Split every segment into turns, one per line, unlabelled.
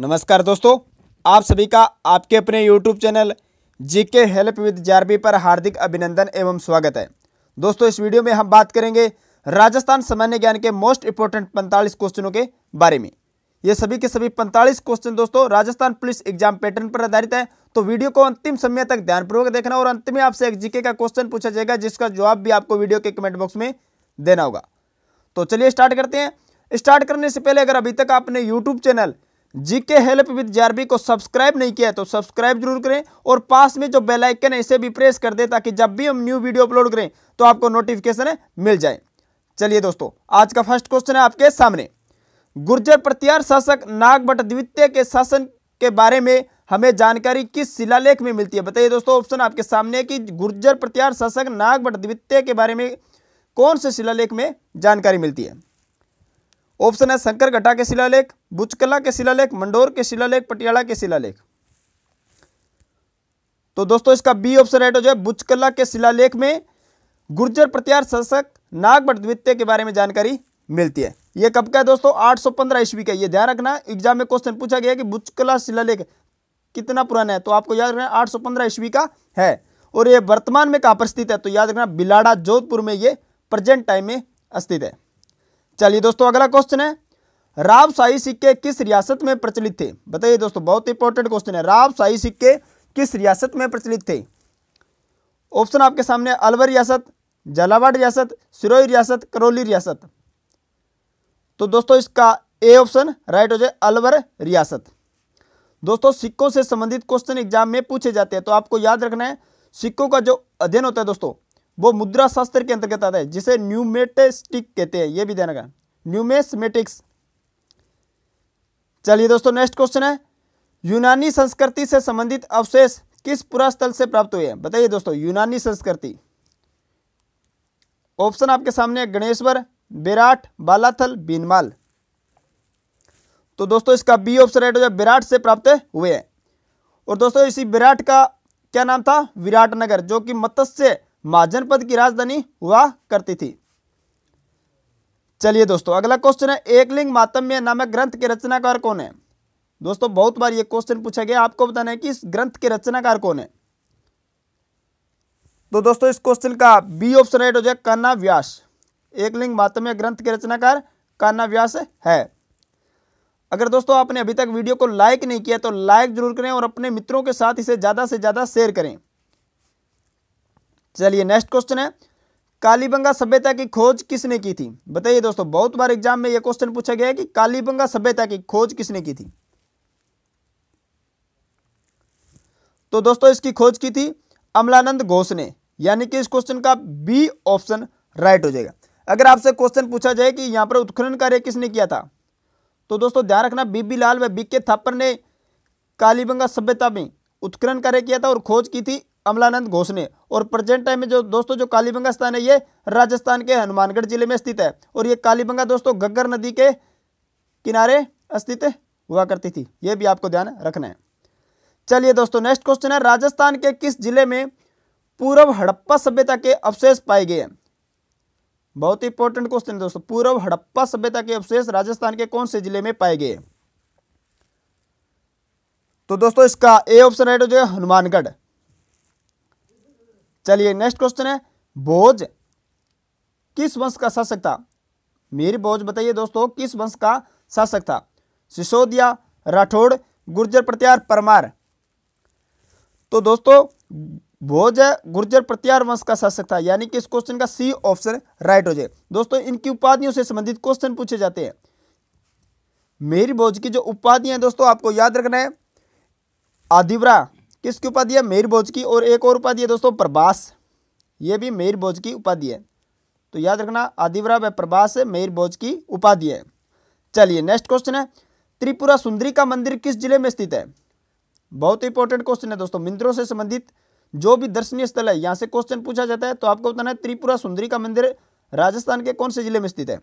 नमस्कार दोस्तों आप सभी का आपके अपने यूट्यूब चैनल जी के हेल्प विद जे पर हार्दिक अभिनंदन एवं स्वागत है दोस्तों इस वीडियो में हम बात करेंगे राजस्थान सामान्य ज्ञान के मोस्ट इंपॉर्टेंट पैंतालीस क्वेश्चनों के बारे में ये सभी के सभी पैंतालीस क्वेश्चन दोस्तों राजस्थान पुलिस एग्जाम पैटर्न पर आधारित है तो वीडियो को अंतिम समय तक ध्यानपूर्वक देखना और अंत में आपसे एक जीके का क्वेश्चन पूछा जाएगा जिसका जवाब भी आपको वीडियो के कमेंट बॉक्स में देना होगा तो चलिए स्टार्ट करते हैं स्टार्ट करने से पहले अगर अभी तक आपने यूट्यूब चैनल जी के हेल्प विद जेआरबी को सब्सक्राइब नहीं किया तो सब्सक्राइब जरूर करें और पास में जो बेल आइकन है इसे भी प्रेस कर दें ताकि जब भी हम न्यू वीडियो अपलोड करें तो आपको नोटिफिकेशन मिल जाए चलिए दोस्तों आज का फर्स्ट क्वेश्चन है आपके सामने गुर्जर प्रत्यार शासक नागभट द्वितीय के शासन के बारे में हमें जानकारी किस शिलालेख में मिलती है बताइए दोस्तों ऑप्शन आपके सामने कि गुर्जर प्रत्यार शासक नागभट द्वितीय के बारे में कौन से शिलालेख में जानकारी मिलती है ऑप्शन है शंकर घटा के शिलालेख बुचकला के शिलालेख मंडोर के शिलालेख पटियाला के शिलालेख तो दोस्तों इसका बी ऑप्शन राइट हो जाए बुचकला के शिलालेख में गुर्जर प्रत्यार शासक नागभट द्वितीय के बारे में जानकारी मिलती है ये कब का है दोस्तों 815 ईस्वी का ये ध्यान रखना एग्जाम में क्वेश्चन पूछा गया कि बुचकला शिलालेख कितना पुराना है तो आपको याद रखना आठ पंद्रह ईस्वी का है और ये वर्तमान में कहा पर स्थित है तो याद रखना बिलाड़ा जोधपुर में ये प्रेजेंट टाइम में स्थित है चलिए दोस्तों अगला क्वेश्चन है रावसाही सिक्के किस रियासत में प्रचलित थे बताइए दोस्तों बहुत इंपॉर्टेंट क्वेश्चन है रावसाही सिक्के किस रियासत में प्रचलित थे ऑप्शन आपके सामने अलवर रियासत जलावाड़ रियासत सिरोही रियासत करौली रियासत तो दोस्तों इसका ए ऑप्शन राइट हो जाए अलवर रियासत दोस्तों सिक्कों से संबंधित क्वेश्चन एग्जाम में पूछे जाते हैं तो आपको याद रखना है सिक्कों का जो अध्ययन होता है दोस्तों वो मुद्रा शास्त्र के अंतर्गत आता है जिसे न्यूमेटेस्टिक कहते हैं ये भी ध्यान रखा चलिए दोस्तों नेक्स्ट क्वेश्चन है यूनानी संस्कृति से संबंधित अवशेष किस पुरास्थल से प्राप्त हुए हैं बताइए दोस्तों यूनानी संस्कृति ऑप्शन आपके सामने है गणेश्वर विराट बालाथल बीनमाल तो दोस्तों इसका बी ऑप्शन राइट हो जाए विराट से प्राप्त हुए हैं और दोस्तों इसी विराट का क्या नाम था विराट नगर जो कि मत्स्य महाजनपद की राजधानी हुआ करती थी चलिए दोस्तों अगला क्वेश्चन है एक लिंग मातम्य नामक ग्रंथ के रचनाकार कौन है दोस्तों बहुत बार ये क्वेश्चन पूछा गया आपको बताना है कि इस ग्रंथ के रचनाकार कौन है तो दोस्तों इस क्वेश्चन का बी ऑप्शन राइट हो जाए कान्ना व्यास एक लिंग मातम्य ग्रंथ के रचनाकार कान्ना व्यास है अगर दोस्तों आपने अभी तक वीडियो को लाइक नहीं किया तो लाइक जरूर करें और अपने मित्रों के साथ इसे ज़्यादा से ज़्यादा शेयर करें चलिए नेक्स्ट क्वेश्चन है कालीबंगा सभ्यता की खोज किसने की थी बताइए दोस्तों बहुत बार एग्जाम में यह क्वेश्चन पूछा गया है कि कालीबंगा सभ्यता की खोज किसने की थी तो दोस्तों इसकी खोज की थी अमलानंद घोष ने यानी कि इस क्वेश्चन का बी ऑप्शन राइट हो जाएगा अगर आपसे क्वेश्चन पूछा जाए कि यहां पर उत्खनन कार्य किसने किया था तो दोस्तों ध्यान रखना बीबी लाल व बी के थापर ने कालीबंगा सभ्यता में उत्खनन कार्य किया था और खोज की थी अमलानंद घोष ने और प्रेजेंट टाइम में जो दोस्तों जो कालीबंगा स्थान है ये राजस्थान के हनुमानगढ़ जिले में स्थित है और ये कालीबंगा दोस्तों गग्गर नदी के किनारे स्थित हुआ करती थी ये भी आपको ध्यान रखना है चलिए दोस्तों नेक्स्ट क्वेश्चन है राजस्थान के किस जिले में पूर्व हड़प्पा सभ्यता के अवशेष पाए गए हैं बहुत ही इंपॉर्टेंट क्वेश्चन है दोस्तों पूर्व हड़प्पा सभ्यता के अवशेष राजस्थान के कौन से जिले में पाए गए तो दोस्तों इसका ए ऑप्शन राइट हो जाएगा हनुमानगढ़ चलिए नेक्स्ट क्वेश्चन है भोज किस वंश का शासक था मीर भोज बताइए दोस्तों किस वंश का शासक था सिसोदिया राठौड़ गुर्जर प्रत्यार परमार तो दोस्तों भोज गुर्जर प्रत्यार वंश का शासक था यानी कि इस क्वेश्चन का सी ऑप्शन राइट हो जाए दोस्तों इनकी उपाधियों से संबंधित क्वेश्चन पूछे जाते हैं मेरी भोज की जो उपाधियां दोस्तों आपको याद रखना है आदिवरा किसकी उपाधि है मेहर भोज की और एक और उपाधि है दोस्तों प्रभास ये भी मेहर भोज की उपाधि है तो याद रखना आदिवरा व प्रभास मेहर भोज की उपाधि है चलिए नेक्स्ट क्वेश्चन है त्रिपुरा सुंदरी का मंदिर किस जिले में स्थित है बहुत इंपॉर्टेंट क्वेश्चन है दोस्तों मंदिरों से संबंधित जो भी दर्शनीय स्थल है यहाँ से क्वेश्चन पूछा जाता है तो आपको बताना है त्रिपुरा सुंदरी का मंदिर राजस्थान के कौन से जिले में स्थित है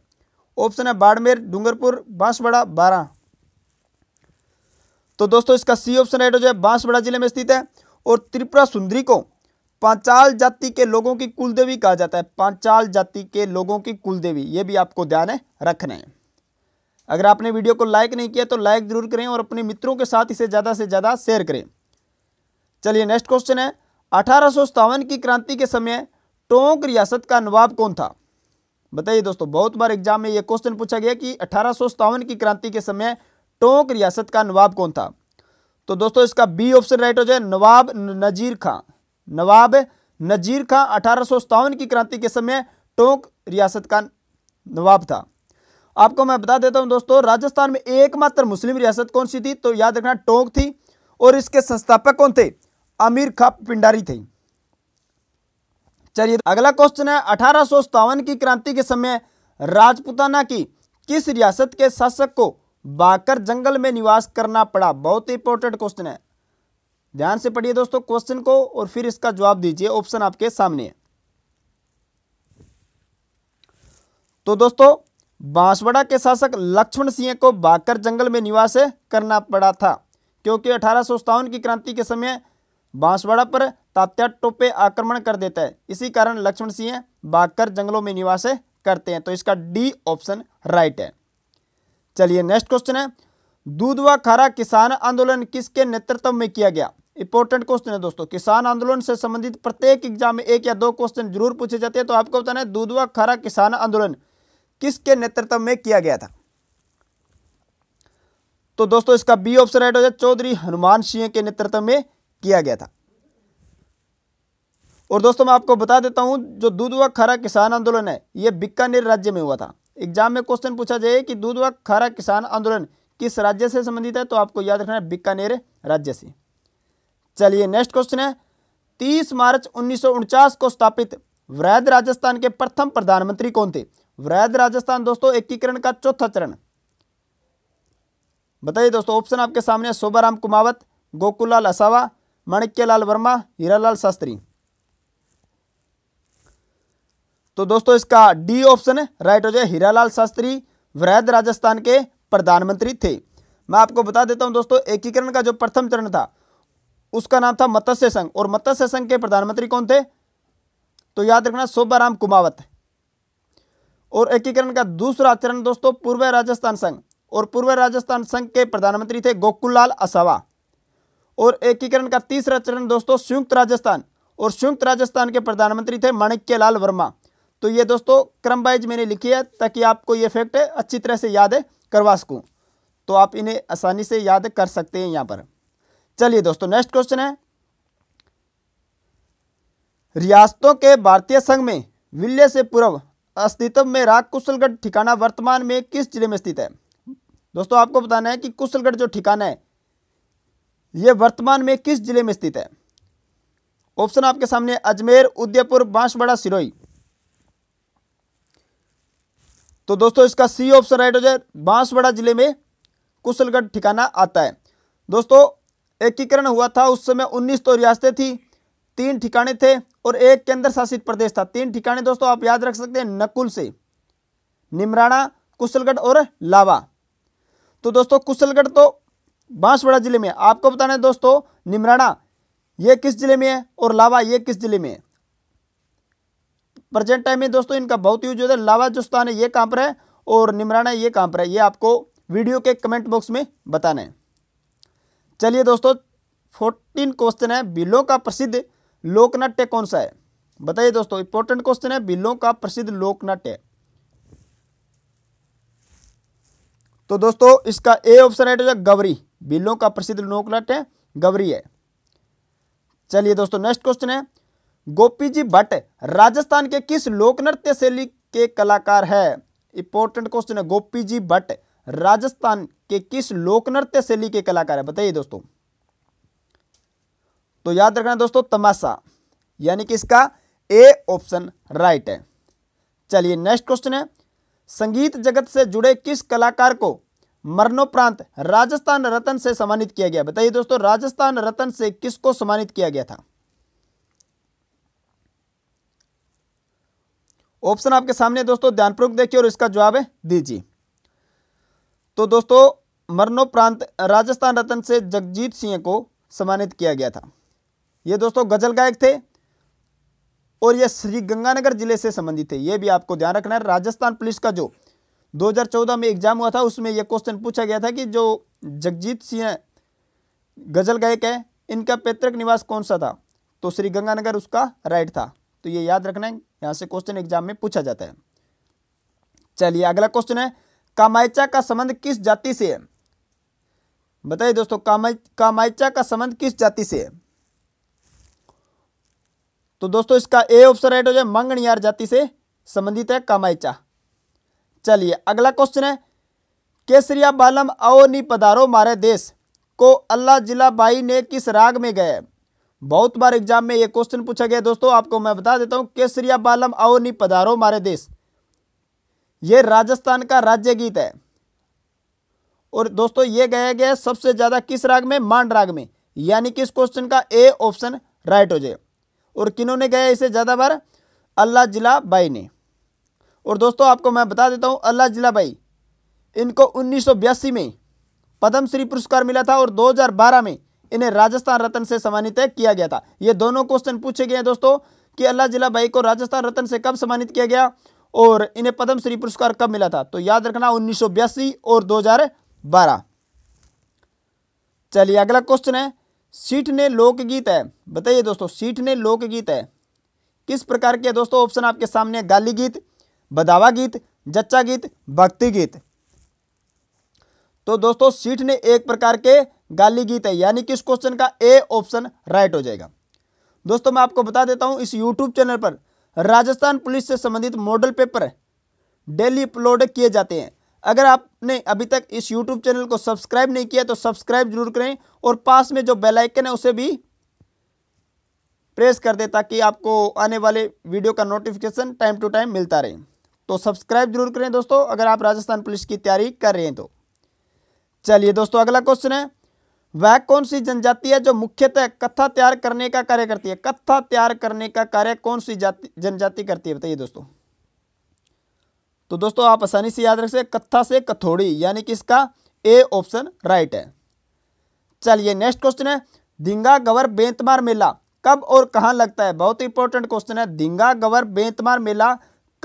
ऑप्शन है बाड़मेर डूंगरपुर बांसवाड़ा बारह तो दोस्तों इसका सी ऑप्शन राइट हो जाए बांसवाड़ा जिले में स्थित है और त्रिपुरा सुंदरी को पांचाल जाति के लोगों की कुलदेवी कहा जाता है पांचाल जाति के लोगों की कुलदेवी ये भी आपको ध्यान है रखना है अगर आपने वीडियो को लाइक नहीं किया तो लाइक जरूर करें और अपने मित्रों के साथ इसे ज़्यादा से ज़्यादा शेयर करें चलिए नेक्स्ट क्वेश्चन है अठारह की क्रांति के समय टोंक रियासत का नवाब कौन था बताइए दोस्तों बहुत बार एग्जाम में यह क्वेश्चन पूछा गया कि अठारह की क्रांति के समय टोंक रियासत का नवाब कौन था तो दोस्तों इसका बी ऑप्शन राइट हो जाए नवाब नजीर खां नवाब नजीर खां अठारह की क्रांति के समय टोंक रियासत का नवाब था आपको मैं बता देता हूं दोस्तों राजस्थान में एकमात्र मुस्लिम रियासत कौन सी थी तो याद रखना टोंक थी और इसके संस्थापक कौन थे आमिर खां पिंडारी थे चलिए अगला क्वेश्चन है अठारह की क्रांति के समय राजपुताना की किस रियासत के शासक को बाकर जंगल में निवास करना पड़ा बहुत इंपॉर्टेंट क्वेश्चन है ध्यान से पढ़िए दोस्तों क्वेश्चन को और फिर इसका जवाब दीजिए ऑप्शन आपके सामने है तो दोस्तों बांसवाड़ा के शासक लक्ष्मण सिंह को बाकर जंगल में निवास करना पड़ा था क्योंकि अठारह की क्रांति के समय बांसवाड़ा पर तात्या टोपे आक्रमण कर देता है इसी कारण लक्ष्मण सिंह बाकर जंगलों में निवास करते हैं तो इसका डी ऑप्शन राइट है चलिए नेक्स्ट क्वेश्चन है दूध व खारा किसान आंदोलन किसके नेतृत्व में किया गया इंपॉर्टेंट क्वेश्चन है दोस्तों किसान आंदोलन से संबंधित प्रत्येक एग्जाम में एक या दो क्वेश्चन जरूर पूछे जाते हैं तो आपको बताना है दूध व खारा किसान आंदोलन किसके नेतृत्व में किया गया था तो दोस्तों इसका बी ऑप्शन राइट हो जाए चौधरी हनुमान सिंह के नेतृत्व में किया गया था और दोस्तों मैं आपको बता देता हूं जो दूध व खरा किसान आंदोलन है यह बीकानेर राज्य में हुआ था एग्जाम में क्वेश्चन पूछा जाए कि दूध व खारा किसान आंदोलन किस राज्य से संबंधित है तो आपको याद रखना है बीकानेर राज्य से चलिए नेक्स्ट क्वेश्चन है तीस मार्च उन्नीस को स्थापित वैध राजस्थान के प्रथम प्रधानमंत्री कौन थे वैध राजस्थान दोस्तों एकीकरण का चौथा चरण बताइए दोस्तों ऑप्शन आपके सामने राम कुमावत गोकुलाल असावा माणिक्यलाल वर्मा हीरालाल शास्त्री तो दोस्तों इसका डी ऑप्शन राइट हो जाए हीरालाल शास्त्री वृद्ध राजस्थान के प्रधानमंत्री थे मैं आपको बता देता हूं दोस्तों एकीकरण का जो प्रथम चरण था उसका नाम था मत्स्य संघ और मत्स्य संघ के प्रधानमंत्री कौन थे तो याद रखना शोभाराम कुमावत और एकीकरण का दूसरा चरण दोस्तों पूर्व राजस्थान संघ और पूर्व राजस्थान संघ के प्रधानमंत्री थे गोकुललाल असावा और एकीकरण का तीसरा चरण दोस्तों संयुक्त राजस्थान और संयुक्त राजस्थान के प्रधानमंत्री थे माणिक्यलाल वर्मा तो ये दोस्तों क्रम वाइज मैंने लिखी है ताकि आपको ये फैक्ट अच्छी तरह से याद करवा सकूँ तो आप इन्हें आसानी से याद कर सकते हैं यहाँ पर चलिए दोस्तों नेक्स्ट क्वेश्चन है रियासतों के भारतीय संघ में विलय से पूर्व अस्तित्व में रहा कुशलगढ़ ठिकाना वर्तमान में किस जिले में स्थित है दोस्तों आपको बताना है कि कुशलगढ़ जो ठिकाना है यह वर्तमान में किस जिले में स्थित है ऑप्शन आपके सामने अजमेर उदयपुर बांसवाड़ा सिरोई तो दोस्तों इसका सी ऑप्शन राइट हो जाए बांसवाड़ा जिले में कुशलगढ़ ठिकाना आता है दोस्तों एकीकरण हुआ था उस समय उन्नीस तो रियासतें थी तीन ठिकाने थे और एक केंद्र शासित प्रदेश था तीन ठिकाने दोस्तों आप याद रख सकते हैं नकुल से निमराना कुशलगढ़ और लावा तो दोस्तों कुशलगढ़ तो बांसवाड़ा जिले में आपको बताना है दोस्तों निमराना ये किस जिले में है और लावा ये किस जिले में है प्रेजेंट टाइम में दोस्तों इनका बहुत यूज होता है लावाजोस्तान है ये कहाँ पर है और निमराना ये कहाँ पर है ये आपको वीडियो के कमेंट बॉक्स में बताना है चलिए दोस्तों फोर्टीन क्वेश्चन है बिलों का प्रसिद्ध लोकनाट्य कौन सा है बताइए दोस्तों इंपॉर्टेंट क्वेश्चन है बिलों का प्रसिद्ध लोकनाट्य तो दोस्तों इसका ए ऑप्शन राइट हो जाएगा गवरी बिलों का प्रसिद्ध लोकनाट्य गवरी है चलिए दोस्तों नेक्स्ट क्वेश्चन है गोपी जी भट्ट राजस्थान के किस लोक नृत्य शैली के कलाकार है इंपॉर्टेंट क्वेश्चन है गोपी जी भट्ट राजस्थान के किस लोक नृत्य शैली के कलाकार है बताइए दोस्तों तो याद रखना दोस्तों तमाशा यानी कि इसका ए ऑप्शन राइट है चलिए नेक्स्ट क्वेश्चन है संगीत जगत से जुड़े किस कलाकार को मरणोपरांत राजस्थान रतन से सम्मानित किया गया बताइए दोस्तों राजस्थान रतन से किसको सम्मानित किया गया था ऑप्शन आपके सामने दोस्तों ध्यानपूर्वक देखिए और इसका जवाब दीजिए तो दोस्तों मरणोपरांत राजस्थान रतन से जगजीत सिंह को सम्मानित किया गया था ये दोस्तों गजल गायक थे और ये श्री गंगानगर जिले से संबंधित थे ये भी आपको ध्यान रखना है राजस्थान पुलिस का जो 2014 में एग्जाम हुआ था उसमें यह क्वेश्चन पूछा गया था कि जो जगजीत सिंह गजल गायक है इनका पैतृक निवास कौन सा था तो श्री गंगानगर उसका राइट था तो ये याद रखना है यहाँ से क्वेश्चन एग्जाम में पूछा जाता है चलिए अगला क्वेश्चन है कामायचा का संबंध किस जाति से है बताइए दोस्तों कामायचा का संबंध किस जाति से है तो दोस्तों इसका ए ऑप्शन राइट हो जाए मंगनियार जाति से संबंधित है कामायचा चलिए अगला क्वेश्चन है केसरिया बालम अवनी पदारो मारे देश को अल्लाह जिला बाई ने किस राग में गए बहुत बार एग्जाम में ये क्वेश्चन पूछा गया दोस्तों आपको मैं बता देता हूँ केसरिया बालम आओ नी पधारो मारे देश ये राजस्थान का राज्य गीत है और दोस्तों ये गाया गया सबसे ज़्यादा किस राग में मांड राग में यानी कि इस क्वेश्चन का ए ऑप्शन राइट हो जाए और किन्होंने गया इसे ज़्यादा बार अल्लाह जिला बाई ने और दोस्तों आपको मैं बता देता हूँ अल्लाह जिला बाई इनको उन्नीस में पद्म श्री पुरस्कार मिला था और 2012 में इन्हें राजस्थान रत्न से सम्मानित किया गया था ये दोनों क्वेश्चन पूछे गए हैं दोस्तों कि अल्लाह जिला भाई को राजस्थान रत्न से कब सम्मानित किया गया और इन्हें पद्मश्री पुरस्कार कब मिला था तो याद रखना उन्नीस और दो चलिए अगला क्वेश्चन है सीठ ने लोकगीत है बताइए दोस्तों सीठ ने लोकगीत है किस प्रकार के दोस्तों ऑप्शन आपके सामने गाली गीत बदावा गीत जच्चा गीत भक्ति गीत तो दोस्तों सीठ ने एक प्रकार के गाली गीत है यानी कि इस क्वेश्चन का ए ऑप्शन राइट हो जाएगा दोस्तों मैं आपको बता देता हूँ इस यूट्यूब चैनल पर राजस्थान पुलिस से संबंधित मॉडल पेपर डेली अपलोड किए जाते हैं अगर आपने अभी तक इस यूट्यूब चैनल को सब्सक्राइब नहीं किया तो सब्सक्राइब जरूर करें और पास में जो बेल आइकन है उसे भी प्रेस कर दें ताकि आपको आने वाले वीडियो का नोटिफिकेशन टाइम टू टाइम मिलता रहे तो सब्सक्राइब जरूर करें दोस्तों अगर आप राजस्थान पुलिस की तैयारी कर रहे हैं तो चलिए दोस्तों अगला क्वेश्चन है वह कौन सी जनजाति है जो मुख्यतः कथा तैयार करने का कार्य करती है कथा तैयार करने का कार्य कौन सी जाति जनजाति करती है बताइए दोस्तों तो दोस्तों आप आसानी से याद रख सकते कथा से कथोड़ी यानी कि इसका ए ऑप्शन राइट है चलिए नेक्स्ट क्वेश्चन है दिंगा गवर बेंतमार मेला कब और कहां लगता है बहुत इंपॉर्टेंट क्वेश्चन है दिंगा गवर बेंतमार मेला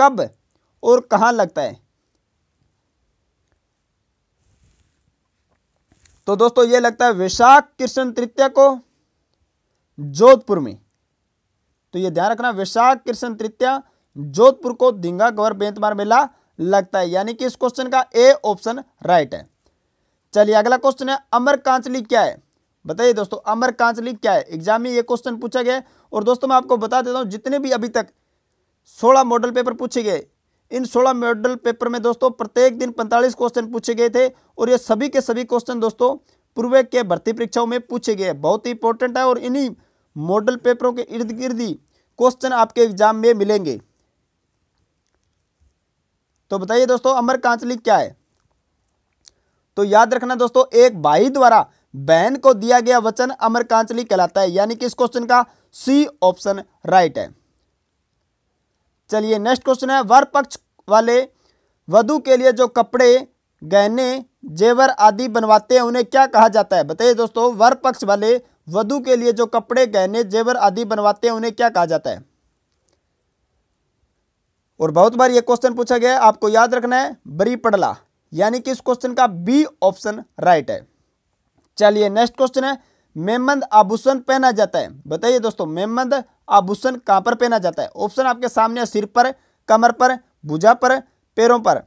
कब और कहां लगता है तो दोस्तों ये लगता है वैशाख कृष्ण तृतीय को जोधपुर में तो ये ध्यान रखना वैशाख कृष्ण तृतीय जोधपुर को दिंगा गवर बेंतमार मेला लगता है यानी कि इस क्वेश्चन का ए ऑप्शन राइट है चलिए अगला क्वेश्चन है अमर कांचली क्या है बताइए दोस्तों अमर कांचली क्या है एग्जाम में ये क्वेश्चन पूछा गया और दोस्तों मैं आपको बता देता हूँ जितने भी अभी तक सोलह मॉडल पेपर पूछे गए इन 16 मॉडल पेपर में दोस्तों प्रत्येक दिन 45 क्वेश्चन पूछे गए थे और ये सभी के सभी क्वेश्चन दोस्तों पूर्व के भर्ती परीक्षाओं में पूछे गए बहुत ही इंपॉर्टेंट है और इन्हीं मॉडल पेपरों के इर्द गिर्द ही क्वेश्चन आपके एग्जाम में मिलेंगे तो बताइए दोस्तों अमर कांचली क्या है तो याद रखना दोस्तों एक भाई द्वारा बहन को दिया गया वचन अमर कांचली कहलाता है यानी कि इस क्वेश्चन का सी ऑप्शन राइट है चलिए नेक्स्ट क्वेश्चन है वर पक्ष वाले वधु के लिए जो कपड़े गहने जेवर आदि बनवाते हैं उन्हें क्या कहा जाता है बताइए दोस्तों वर पक्ष वाले वधु के लिए जो कपड़े गहने जेवर आदि बनवाते हैं उन्हें क्या कहा जाता है और बहुत बार ये क्वेश्चन पूछा गया है आपको याद रखना है बरी पड़ला यानी कि इस क्वेश्चन का बी ऑप्शन राइट है चलिए नेक्स्ट क्वेश्चन है मेमंद आभूषण पहना जाता है बताइए दोस्तों मेमंद आभूषण कहाँ पर पहना जाता है ऑप्शन आपके सामने सिर पर कमर पर भुजा पर पैरों पर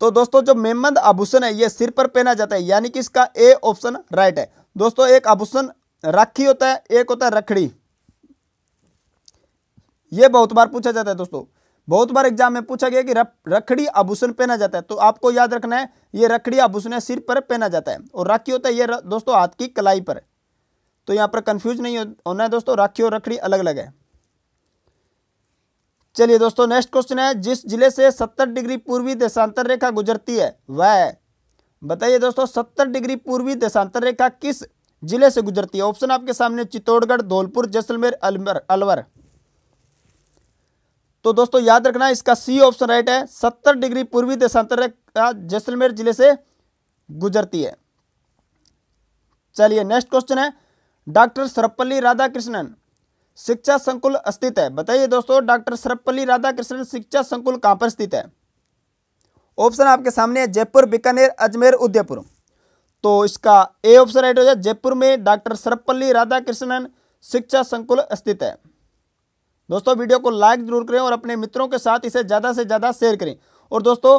तो दोस्तों जो मेमंद आभूषण है ये सिर पर पहना जाता है यानी कि इसका ए ऑप्शन राइट है दोस्तों एक आभूषण राखी होता है एक होता है रखड़ी ये बहुत बार पूछा जाता है दोस्तों बहुत बार एग्जाम में पूछा गया कि रखड़ी आभूषण पहना जाता है तो आपको याद रखना है ये रखड़ी आभूषण सिर पर पहना जाता है और राखी होता है ये दोस्तों हाथ की कलाई पर तो यहाँ पर कंफ्यूज नहीं होना है दोस्तों राखी और रखड़ी अलग अलग है चलिए दोस्तों नेक्स्ट क्वेश्चन है जिस जिले से सत्तर डिग्री पूर्वी देशांतर रेखा गुजरती है वह बताइए दोस्तों सत्तर डिग्री पूर्वी देशांतर रेखा किस जिले से गुजरती है ऑप्शन आपके सामने चित्तौड़गढ़ धौलपुर जैसलमेर अलवर तो दोस्तों याद रखना इसका सी ऑप्शन राइट है सत्तर डिग्री पूर्वी देशांतर रेखा जैसलमेर जिले से गुजरती है चलिए नेक्स्ट क्वेश्चन है डॉक्टर सर्वपल्ली राधाकृष्णन शिक्षा संकुल स्थित है बताइए दोस्तों डॉक्टर सर्वपल्ली राधाकृष्णन शिक्षा संकुल कहां पर स्थित है ऑप्शन आपके सामने है जयपुर बीकानेर अजमेर उदयपुर तो इसका ए ऑप्शन राइट हो जाए जयपुर में डॉक्टर सर्वपल्ली राधाकृष्णन शिक्षा संकुल स्थित है दोस्तों वीडियो को लाइक जरूर करें और अपने मित्रों के साथ इसे ज़्यादा से ज़्यादा शेयर करें और दोस्तों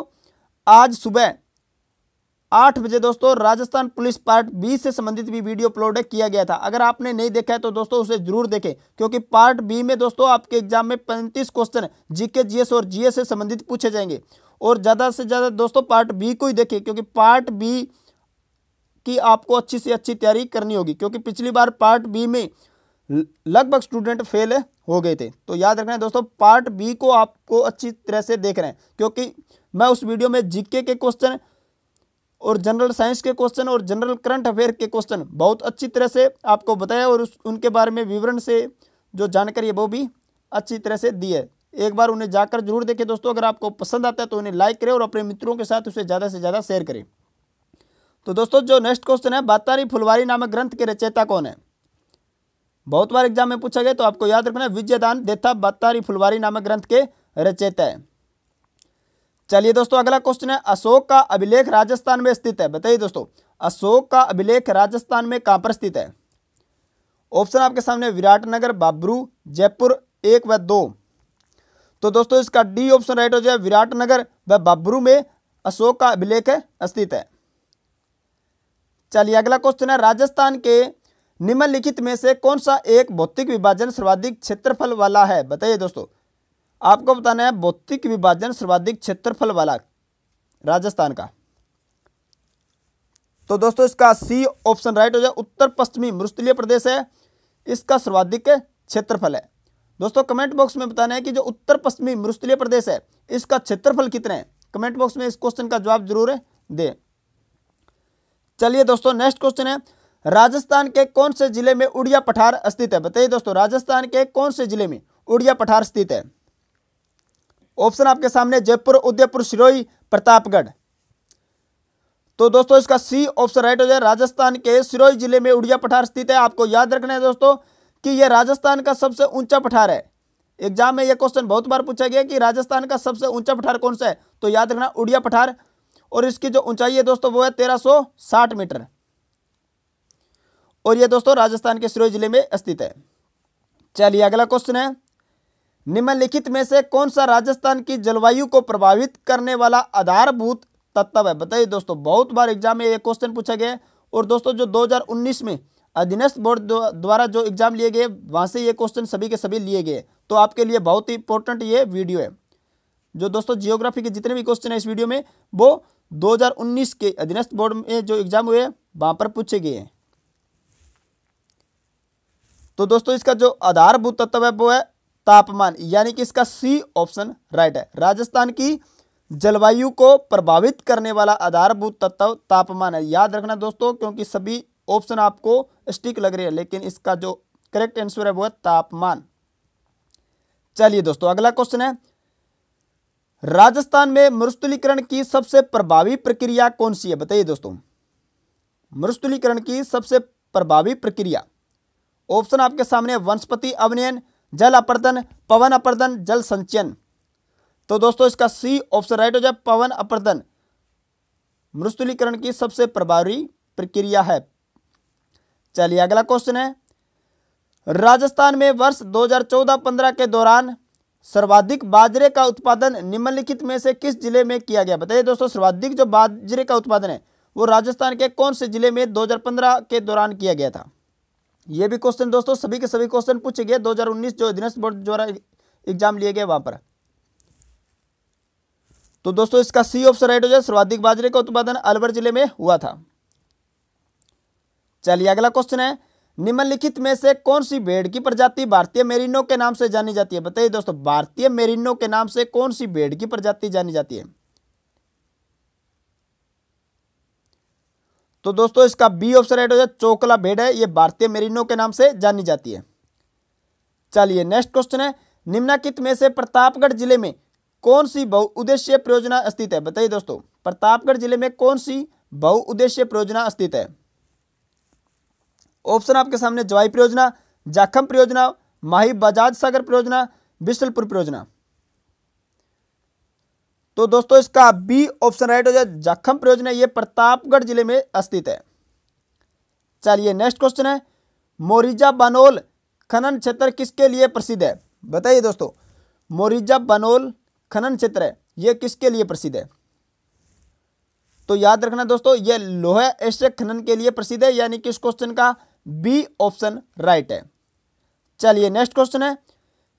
आज सुबह आठ बजे दोस्तों राजस्थान पुलिस पार्ट बी से संबंधित भी वीडियो अपलोड किया गया था अगर आपने नहीं देखा है तो दोस्तों उसे जरूर देखें क्योंकि पार्ट बी में दोस्तों आपके एग्जाम में पैंतीस क्वेश्चन जीके जीएस और जीएस से संबंधित पूछे जाएंगे और ज़्यादा से ज़्यादा दोस्तों पार्ट बी को ही देखें क्योंकि पार्ट बी की आपको अच्छी से अच्छी तैयारी करनी होगी क्योंकि पिछली बार पार्ट बी में लगभग स्टूडेंट फेल हो गए थे तो याद रखना है दोस्तों पार्ट बी को आपको अच्छी तरह से देख रहे हैं क्योंकि मैं उस वीडियो में जीके के क्वेश्चन और जनरल साइंस के क्वेश्चन और जनरल करंट अफेयर के क्वेश्चन बहुत अच्छी तरह से आपको बताया और उस उनके बारे में विवरण से जो जानकारी है वो भी अच्छी तरह से दी है एक बार उन्हें जाकर जरूर देखें दोस्तों अगर आपको पसंद आता है तो उन्हें लाइक करें और अपने मित्रों के साथ उसे ज़्यादा से ज़्यादा शेयर करें तो दोस्तों जो नेक्स्ट क्वेश्चन है बातारी फुलवारी नामक ग्रंथ के रचयिता कौन है बहुत बार एग्जाम में पूछा गया तो आपको याद रखना विजयदान देता बत्तारी फुलवारी नामक ग्रंथ के रचयिता है चलिए दोस्तों अगला क्वेश्चन है अशोक का अभिलेख राजस्थान में स्थित है बताइए दोस्तों अशोक का अभिलेख राजस्थान में कहां पर स्थित है ऑप्शन आपके सामने विराटनगर बाबरू जयपुर एक व दो तो दोस्तों इसका डी ऑप्शन राइट हो जाए विराटनगर व बाबरू में अशोक का अभिलेख स्थित है चलिए अगला क्वेश्चन है राजस्थान के निम्नलिखित में से कौन सा एक भौतिक विभाजन सर्वाधिक क्षेत्रफल वाला है बताइए दोस्तों आपको बताना है भौतिक विभाजन सर्वाधिक क्षेत्रफल वाला राजस्थान का तो दोस्तों इसका सी ऑप्शन राइट हो जाए उत्तर पश्चिमी मरुस्थलीय प्रदेश है इसका सर्वाधिक क्षेत्रफल है दोस्तों कमेंट बॉक्स में बताना है कि जो उत्तर पश्चिमी मरुस्थलीय प्रदेश है इसका क्षेत्रफल कितना है कमेंट बॉक्स में इस क्वेश्चन का जवाब जरूर दें चलिए दोस्तों नेक्स्ट क्वेश्चन है राजस्थान के कौन से जिले में उड़िया पठार स्थित है बताइए दोस्तों राजस्थान के कौन से जिले में उड़िया पठार स्थित है ऑप्शन आपके सामने जयपुर उदयपुर सिरोही प्रतापगढ़ तो दोस्तों इसका सी ऑप्शन राइट हो जाए राजस्थान के सिरोही जिले में उड़िया पठार स्थित है आपको याद रखना है दोस्तों कि यह राजस्थान का सबसे ऊंचा पठार है एग्जाम में यह क्वेश्चन बहुत बार पूछा गया कि राजस्थान का सबसे ऊंचा पठार कौन सा है तो याद रखना उड़िया पठार और इसकी जो ऊंचाई है दोस्तों वो है तेरह मीटर और ये दोस्तों राजस्थान के सिरोही जिले में स्थित है चलिए अगला क्वेश्चन है निम्नलिखित में से कौन सा राजस्थान की जलवायु को प्रभावित करने वाला आधारभूत तत्व है बताइए दोस्तों बहुत बार एग्जाम में ये क्वेश्चन पूछा गया और दोस्तों जो 2019 में अधीनस्थ बोर्ड द्वारा जो एग्जाम लिए गए वहाँ से ये क्वेश्चन सभी के सभी लिए गए तो आपके लिए बहुत ही इंपॉर्टेंट ये वीडियो है जो दोस्तों जियोग्राफी के जितने भी क्वेश्चन है इस वीडियो में वो 2019 के अधीनस्थ बोर्ड में जो एग्जाम हुए वहाँ पर पूछे गए हैं तो दोस्तों इसका जो आधारभूत तत्व है वो है तापमान यानी कि इसका सी ऑप्शन राइट है राजस्थान की जलवायु को प्रभावित करने वाला आधारभूत तत्व तापमान है याद रखना दोस्तों क्योंकि सभी ऑप्शन आपको स्टिक लग रही है लेकिन इसका जो करेक्ट आंसर है वो है तापमान चलिए दोस्तों अगला क्वेश्चन है राजस्थान में मरुस्थलीकरण की सबसे प्रभावी प्रक्रिया कौन सी है बताइए दोस्तों मरुस्थलीकरण की सबसे प्रभावी प्रक्रिया ऑप्शन आपके सामने वनस्पति अवनयन जल अपर्दन पवन अपर्दन जल संचयन तो दोस्तों इसका सी ऑप्शन राइट हो जाए पवन अपर्दन मृस्तुलीकरण की सबसे प्रभावी प्रक्रिया है चलिए अगला क्वेश्चन है राजस्थान में वर्ष 2014-15 के दौरान सर्वाधिक बाजरे का उत्पादन निम्नलिखित में से किस जिले में किया गया बताइए दोस्तों सर्वाधिक जो बाजरे का उत्पादन है वो राजस्थान के कौन से जिले में 2015 के दौरान किया गया था ये भी क्वेश्चन दोस्तों सभी के सभी क्वेश्चन पूछे गए 2019 जो दिनेश बोर्ड द्वारा एग्जाम लिए गए वहां पर तो दोस्तों इसका सी ऑप्शन राइट हो जाए सर्वाधिक बाजरे का उत्पादन अलवर जिले में हुआ था चलिए अगला क्वेश्चन है निम्नलिखित में से कौन सी भेड़ की प्रजाति भारतीय मेरिनो के नाम से जानी जाती है बताइए दोस्तों भारतीय मेरिनो के नाम से कौन सी भेड़ की प्रजाति जानी जाती है तो दोस्तों इसका बी ऑप्शन राइट हो जाए चोकला भेड़ है ये भारतीय मेरिनो के नाम से जानी जाती है चलिए नेक्स्ट क्वेश्चन है निम्नाकित में से प्रतापगढ़ जिले में कौन सी बहुउद्देश्य परियोजना स्थित है बताइए दोस्तों प्रतापगढ़ जिले में कौन सी बहुउद्देश्य परियोजना स्थित है ऑप्शन आपके सामने जवाई परियोजना जाखम परियोजना माही बजाज सागर परियोजना बिशलपुर परियोजना तो दोस्तों इसका बी ऑप्शन राइट हो जाए जखम परियोजना ये प्रतापगढ़ जिले में स्थित है चलिए नेक्स्ट क्वेश्चन है मोरिजा बनोल खनन क्षेत्र किसके लिए प्रसिद्ध है बताइए दोस्तों मोरिजा बनोल खनन क्षेत्र है ये किसके लिए प्रसिद्ध है तो याद रखना दोस्तों ये लोहे एस्ट्रेक खनन के लिए प्रसिद्ध है यानी कि इस क्वेश्चन का बी ऑप्शन राइट है चलिए नेक्स्ट क्वेश्चन है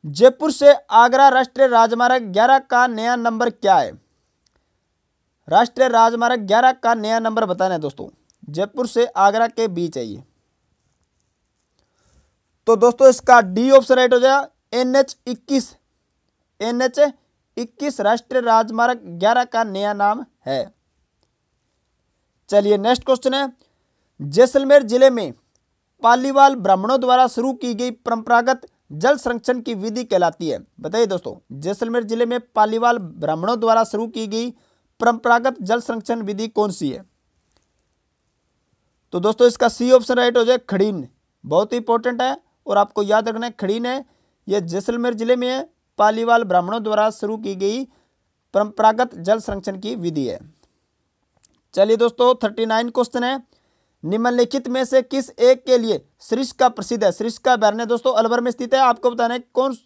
जयपुर से आगरा राष्ट्रीय राजमार्ग ग्यारह का नया नंबर क्या है राष्ट्रीय राजमार्ग ग्यारह का नया नंबर बताना है दोस्तों जयपुर से आगरा के बीच है ये तो दोस्तों इसका डी ऑप्शन राइट हो जाएगा एन एच इक्कीस एन एच इक्कीस राष्ट्रीय राजमार्ग ग्यारह का नया नाम है चलिए नेक्स्ट क्वेश्चन है जैसलमेर जिले में पालीवाल ब्राह्मणों द्वारा शुरू की गई परंपरागत जल संरक्षण की विधि कहलाती है बताइए दोस्तों जैसलमेर जिले में पालीवाल ब्राह्मणों द्वारा शुरू की गई परंपरागत जल संरक्षण विधि कौन सी है तो दोस्तों इसका सी ऑप्शन राइट हो जाए खड़ीन बहुत ही इंपॉर्टेंट है और आपको याद रखना है खड़ीन है यह जैसलमेर जिले में पालीवाल ब्राह्मणों द्वारा शुरू की गई परंपरागत जल संरक्षण की विधि है चलिए दोस्तों थर्टी नाइन क्वेश्चन है निम्नलिखित में से किस एक के लिए सृष्क प्रसिद्ध है सृष्क बैरने दोस्तों अलवर में स्थित है आपको बताना है कौन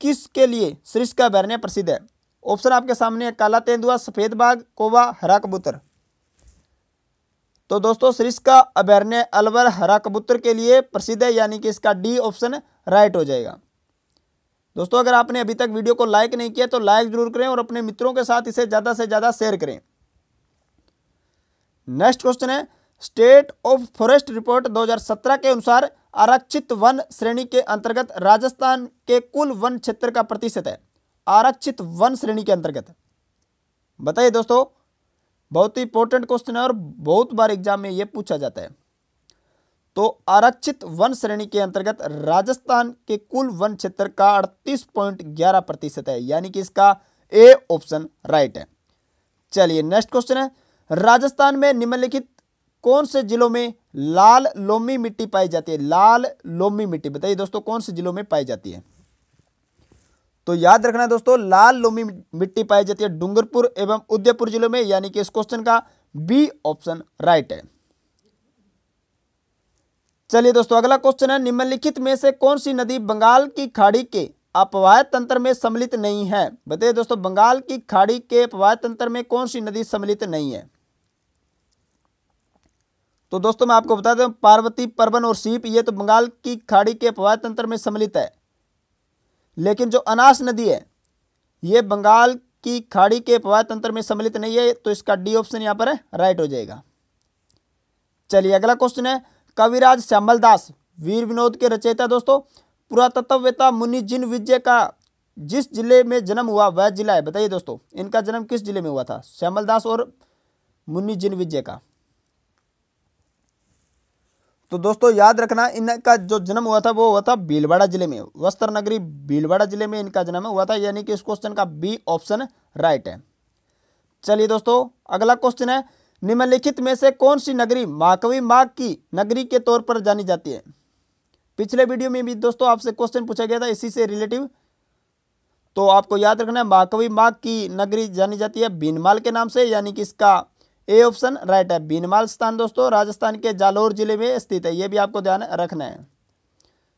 किसके लिए सृष्क बैरने प्रसिद्ध है ऑप्शन आपके सामने है काला तेंदुआ सफ़ेद बाघ कोवा हरा कबूतर तो दोस्तों सृष्का अभ्यारण्य अलवर हरा कबूतर के लिए प्रसिद्ध है यानी कि इसका डी ऑप्शन राइट हो जाएगा दोस्तों अगर आपने अभी तक वीडियो को लाइक नहीं किया तो लाइक जरूर करें और अपने मित्रों के साथ इसे ज़्यादा से ज़्यादा शेयर करें नेक्स्ट क्वेश्चन है स्टेट ऑफ फॉरेस्ट रिपोर्ट 2017 के अनुसार आरक्षित वन श्रेणी के अंतर्गत राजस्थान के कुल वन क्षेत्र का प्रतिशत है आरक्षित वन श्रेणी के अंतर्गत बताइए दोस्तों बहुत ही इंपॉर्टेंट क्वेश्चन है और बहुत बार एग्जाम में यह पूछा जाता है तो आरक्षित वन श्रेणी के अंतर्गत राजस्थान के कुल वन क्षेत्र का अड़तीस पॉइंट ग्यारह प्रतिशत है यानी कि इसका ए ऑप्शन राइट है चलिए नेक्स्ट क्वेश्चन है राजस्थान में निम्नलिखित कौन से जिलों में लाल लोमी मिट्टी पाई जाती है लाल लोमी मिट्टी बताइए दोस्तों कौन से जिलों में पाई जाती है तो याद रखना दोस्तों लाल लोमी मिट्टी पाई जाती है डूंगरपुर एवं उदयपुर जिलों में यानी कि इस क्वेश्चन का बी ऑप्शन राइट है चलिए दोस्तों अगला क्वेश्चन है निम्नलिखित में से कौन सी नदी बंगाल की खाड़ी के अपवाय तंत्र में सम्मिलित नहीं है बताइए दोस्तों बंगाल की खाड़ी के अपवाय तंत्र में कौन सी नदी सम्मिलित नहीं है तो दोस्तों मैं आपको बता दूं पार्वती परवन और सीप ये तो बंगाल की खाड़ी के अपवाद तंत्र में सम्मिलित है लेकिन जो अनास नदी है ये बंगाल की खाड़ी के अपवाद तंत्र में सम्मिलित नहीं है तो इसका डी ऑप्शन यहाँ पर है राइट हो जाएगा चलिए अगला क्वेश्चन है कविराज श्यामल दास वीर विनोद के रचयिता दोस्तों पुरातत्ववेता मुनि जिन विजय का जिस जिले में जन्म हुआ वह जिला है बताइए दोस्तों इनका जन्म किस जिले में हुआ था श्यामल दास और मुन्नी जिन विजय का तो दोस्तों याद रखना इनका जो जन्म हुआ था वो हुआ था भीलवाड़ा जिले में वस्त्र नगरी भीलवाड़ा जिले में इनका जन्म हुआ था यानी कि इस क्वेश्चन का बी ऑप्शन राइट है चलिए दोस्तों अगला क्वेश्चन है निम्नलिखित में से कौन सी नगरी माकवि माघ की नगरी के तौर पर जानी जाती है पिछले वीडियो में भी दोस्तों आपसे क्वेश्चन पूछा गया था इसी से रिलेटिव तो आपको याद रखना है माकवि माघ की नगरी जानी जाती है भीनमाल के नाम से यानी कि इसका ए ऑप्शन राइट है बीनमाल स्थान दोस्तों राजस्थान के जालौर जिले में स्थित है ये भी आपको ध्यान रखना है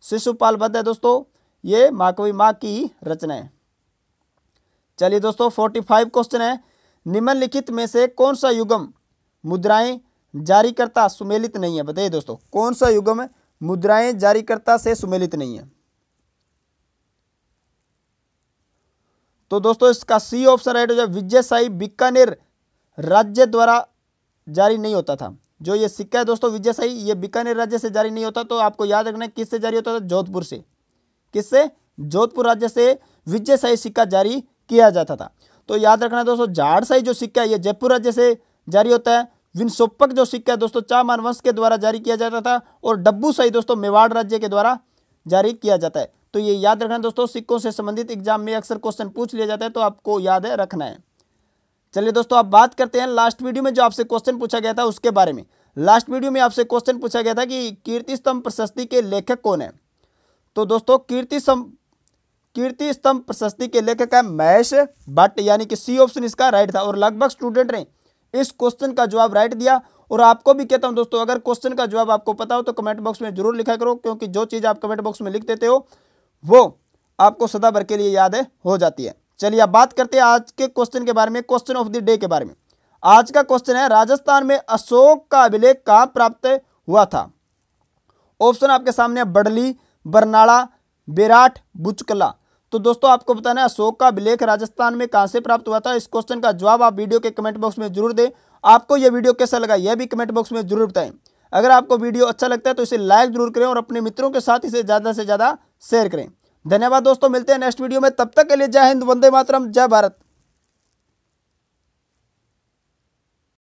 शिशुपाल बद्ध है दोस्तों ये माकवी माँ की रचना है चलिए दोस्तों फोर्टी फाइव क्वेश्चन है निम्नलिखित में से कौन सा युगम मुद्राएं जारीकर्ता सुमेलित नहीं है बताइए दोस्तों कौन सा युगम मुद्राएं जारीकर्ता से सुमेलित नहीं है तो दोस्तों इसका सी ऑप्शन राइट हो जाए विजय साई बीकानेर राज्य द्वारा जारी नहीं होता था जो ये सिक्का है दोस्तों विजय सही ये बीकानेर राज्य से जारी नहीं होता तो आपको याद रखना है किससे जारी होता था जोधपुर से किससे जोधपुर राज्य से विजय सही सिक्का जारी किया जाता था तो याद रखना दोस्तों झाड़ सही जो सिक्का है ये जयपुर राज्य से जारी होता है विनसोपक जो सिक्का है दोस्तों चामान वंश के द्वारा जारी किया जाता था और डब्बू सही दोस्तों मेवाड़ राज्य के द्वारा जारी किया जाता है तो ये याद रखना दोस्तों सिक्कों से संबंधित एग्जाम में अक्सर क्वेश्चन पूछ लिया जाता है तो आपको याद है रखना है चलिए दोस्तों आप बात करते हैं लास्ट वीडियो में जो आपसे क्वेश्चन पूछा गया था उसके बारे में लास्ट वीडियो में आपसे क्वेश्चन पूछा गया था कि कीर्ति स्तंभ प्रशस्ति के लेखक कौन है तो दोस्तों कीर्ति कीर्ति स्तंभ प्रशस्ति के लेखक है महेश भट्ट यानी कि सी ऑप्शन इसका राइट था और लगभग स्टूडेंट ने इस क्वेश्चन का जवाब राइट दिया और आपको भी कहता हूं दोस्तों अगर क्वेश्चन का जवाब आपको पता हो तो कमेंट बॉक्स में जरूर लिखा करो क्योंकि जो चीज़ आप कमेंट बॉक्स में लिख देते हो वो आपको सदा भर के लिए याद हो जाती है चलिए अब बात करते हैं आज के क्वेश्चन के बारे में क्वेश्चन ऑफ द डे के बारे में आज का क्वेश्चन है राजस्थान में अशोक का अभिलेख कहाँ प्राप्त हुआ था ऑप्शन आपके सामने बडली बरनाला बेराट बुचकला तो दोस्तों आपको बताना है अशोक का अभिलेख राजस्थान में कहाँ से प्राप्त हुआ था इस क्वेश्चन का जवाब आप वीडियो के कमेंट बॉक्स में जरूर दें आपको यह वीडियो कैसा लगा यह भी कमेंट बॉक्स में जरूर बताएं अगर आपको वीडियो अच्छा लगता है तो इसे लाइक जरूर करें और अपने मित्रों के साथ इसे ज़्यादा से ज़्यादा शेयर करें धन्यवाद दोस्तों मिलते हैं नेक्स्ट वीडियो में तब तक के लिए जय हिंद वंदे मातरम जय भारत